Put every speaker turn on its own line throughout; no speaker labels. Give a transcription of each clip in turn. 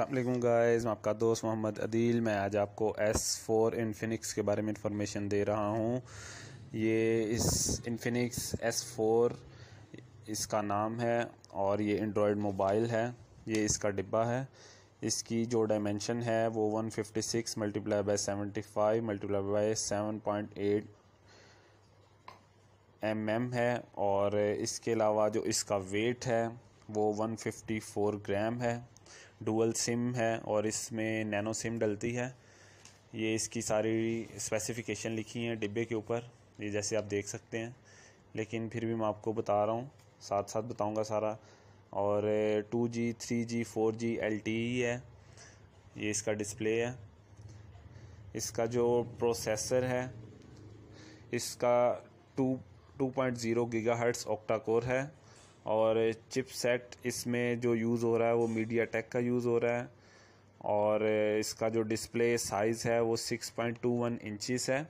अल्लाम गाइज़ मैं आपका दोस्त मोहम्मद अदील मैं आज आपको एस फोर इनफिनिक्स के बारे में इंफॉर्मेशन दे रहा हूँ ये इस इनफिनिक्स एस फोर इसका नाम है और ये एंड्रॉयड मोबाइल है ये इसका डिब्बा है इसकी जो डायमेंशन है वो 156 fifty six multiply by seventy five multiply by seven point eight M M है और इसके अलावा जो इसका वेट है वो 154 ग्राम है डुअल सिम है और इसमें नैनो सिम डलती है ये इसकी सारी स्पेसिफिकेशन लिखी है डिब्बे के ऊपर ये जैसे आप देख सकते हैं लेकिन फिर भी मैं आपको बता रहा हूँ साथ साथ बताऊँगा सारा और two G three G four G L T है ये इसका डिस्प्ले है इसका जो प्रोसेसर है इसका two two point zero giga hertz octa core है और चिप सेट इसमें जो यूज़ हो रहा है वो मीडिया टेक का यूज़ हो रहा है और इसका जो डिस्प्ले साइज़ है वो 6.21 पॉइंट टू वन इंचज़ है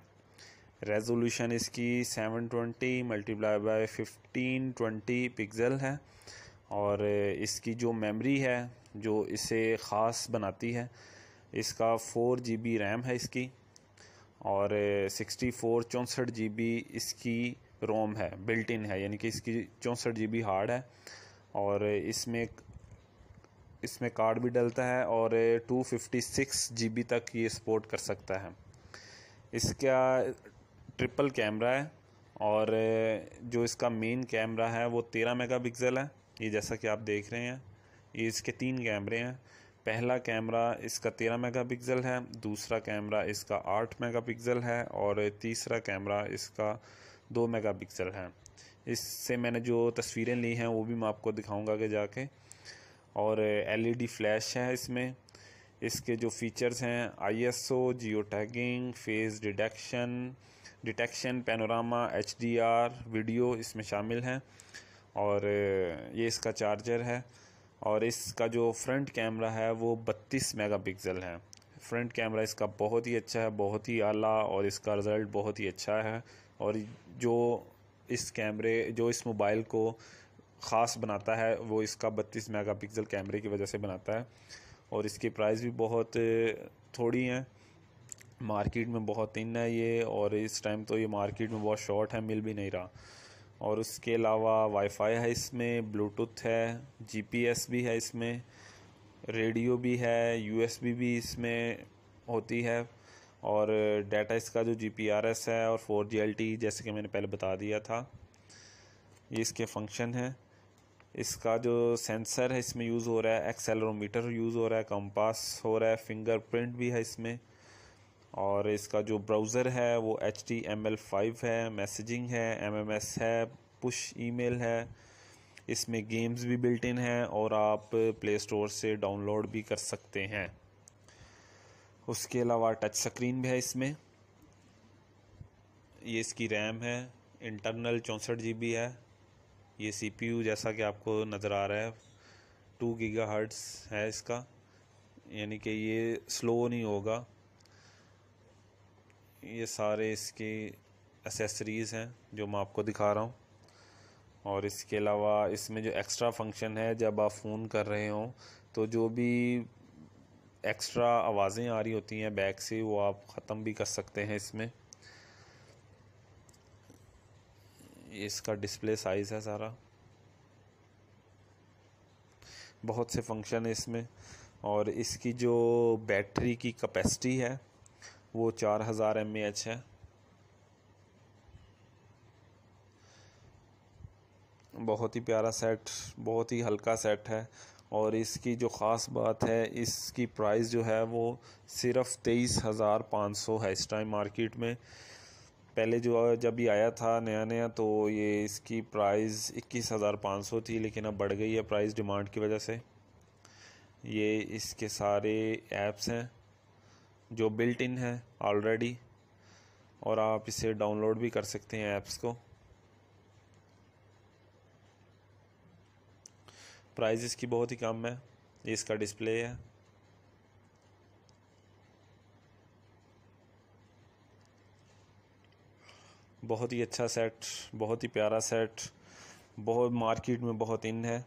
रेजोल्यूशन इसकी 720 twenty multiply by fifteen twenty pixel है और इसकी जो मेमोरी है जो इसे ख़ास बनाती है इसका फोर जी बी रैम है इसकी और सिक्सटी फोर चौंसठ जी बी इसकी रोम है बिल्ट इन है यानी कि इसकी चौंसठ जी बी हार्ड है और इसमें इसमें कार्ड भी डलता है और two fifty six G B तक ये सपोर्ट कर सकता है इसका ट्रिपल कैमरा है और जो इसका मेन कैमरा है वो तेरह मेगा पिक्सल है ये जैसा कि आप देख रहे हैं ये इसके तीन कैमरे हैं पहला कैमरा इसका तेरह मेगा पिक्सल है दूसरा कैमरा इसका आठ मेगा पिक्सल है और तीसरा कैमरा इसका दो मेगापिक्सल है इससे मैंने जो तस्वीरें ली हैं वो भी मैं आपको दिखाऊंगा कि जाके और एलईडी फ्लैश है इसमें इसके जो फीचर्स हैं ISO geo tagging face detection detection panorama HDR video इसमें शामिल हैं और ये इसका चार्जर है और इसका जो फ्रंट कैमरा है वो 32 मेगापिक्सल है फ्रंट कैमरा इसका बहुत ही अच्छा है बहुत ही आला और इसका रिज़ल्ट बहुत ही अच्छा है और जो इस कैमरे जो इस मोबाइल को ख़ास बनाता है वो इसका बत्तीस मेगापिक्सल कैमरे की वजह से बनाता है और इसकी प्राइस भी बहुत थोड़ी है मार्केट में बहुत इन है ये और इस टाइम तो ये मार्केट में बहुत शॉर्ट है मिल भी नहीं रहा और उसके अलावा वाईफाई है इसमें ब्लूटूथ है जीपीएस भी है इसमें रेडियो भी है यूएसबी भी इसमें होती है और डाटा इसका जो जी पी आर एस है और फोर जी एल टी जैसे कि मैंने पहले बता दिया था ये इसके फंक्शन हैं इसका जो सेंसर है इसमें यूज़ हो रहा है एक्सेलरोमीटर यूज़ हो रहा है कंपास हो रहा है फिंगरप्रिंट भी है इसमें और इसका जो ब्राउज़र है वो H T M L five है मैसेजिंग है एम एम एस है पुश ई मेल है इसमें गेम्स भी बिल्ट इन हैं और आप प्ले स्टोर से डाउनलोड भी कर सकते हैं उसके अलावा टच स्क्रीन भी है इसमें ये इसकी रैम है इंटरनल चौंसठ जी है ये सी जैसा कि आपको नज़र आ रहा है टू गीगा हर्ट्स है इसका यानी कि ये स्लो नहीं होगा ये सारे इसके एसेसरीज़ हैं जो मैं आपको दिखा रहा हूँ और इसके अलावा इसमें जो एक्स्ट्रा फंक्शन है जब आप फ़ोन कर रहे हों तो जो भी एक्स्ट्रा आवाज़ें आ रही होती हैं बैक से वो आप ख़त्म भी कर सकते हैं इसमें इसका डिस्प्ले साइज़ है सारा बहुत से फंक्शन है इसमें और इसकी जो बैटरी की कैपेसिटी है वो चार हज़ार एम है बहुत ही प्यारा सेट बहुत ही हल्का सेट है और इसकी जो ख़ास बात है इसकी प्राइस जो है वो सिर्फ तेईस हज़ार पाँच सौ है इस टाइम मार्केट में पहले जो जब ये आया था नया नया तो ये इसकी प्राइस इक्कीस हज़ार पाँच सौ थी लेकिन अब बढ़ गई है प्राइस डिमांड की वजह से ये इसके सारे ऐप्स हैं जो बिल्ट इन है ऑलरेडी और आप इसे डाउनलोड भी कर सकते हैं ऐप्स को प्राइस इसकी बहुत ही कम है इसका डिस्प्ले है बहुत ही अच्छा सेट बहुत ही प्यारा सेट बहुत मार्केट में बहुत इन है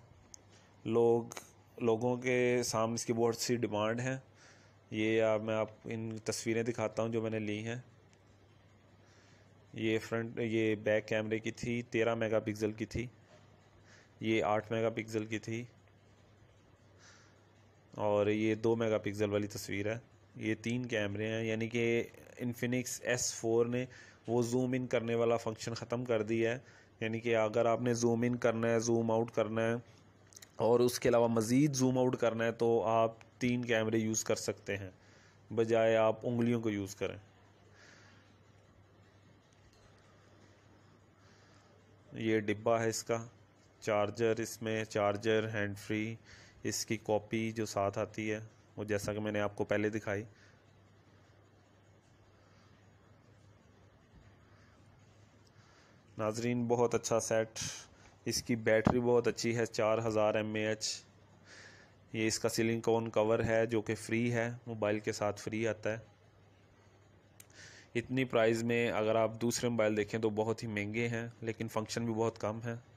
लोग लोगों के सामने इसकी बहुत सी डिमांड है ये आप मैं आप इन तस्वीरें दिखाता हूँ जो मैंने ली हैं ये फ्रंट ये बैक कैमरे की थी तेरह मेगापिक्सल की थी ये आठ मेगापिक्सल की थी और ये दो मेगापिक्सल वाली तस्वीर है ये तीन कैमरे हैं यानी कि इन्फिनिक्स एस फोर ने वो जूम इन करने वाला फंक्शन ख़त्म कर दिया है यानी कि अगर आपने जूम इन करना है जूम आउट करना है और उसके अलावा मज़ीद जूम आउट करना है तो आप तीन कैमरे यूज़ कर सकते हैं बजाय आप उंगलियों को यूज़ करें ये डिब्बा है इसका चार्जर इसमें चार्जर हैंड फ्री इसकी कॉपी जो साथ आती है वो जैसा कि मैंने आपको पहले दिखाई नाजरीन बहुत अच्छा सेट इसकी बैटरी बहुत अच्छी है चार हज़ार एम एच ये इसका सीलिंग कौन कवर है जो कि फ्री है मोबाइल के साथ फ्री आता है इतनी प्राइस में अगर आप दूसरे मोबाइल देखें तो बहुत ही महंगे हैं लेकिन फंक्शन भी बहुत कम है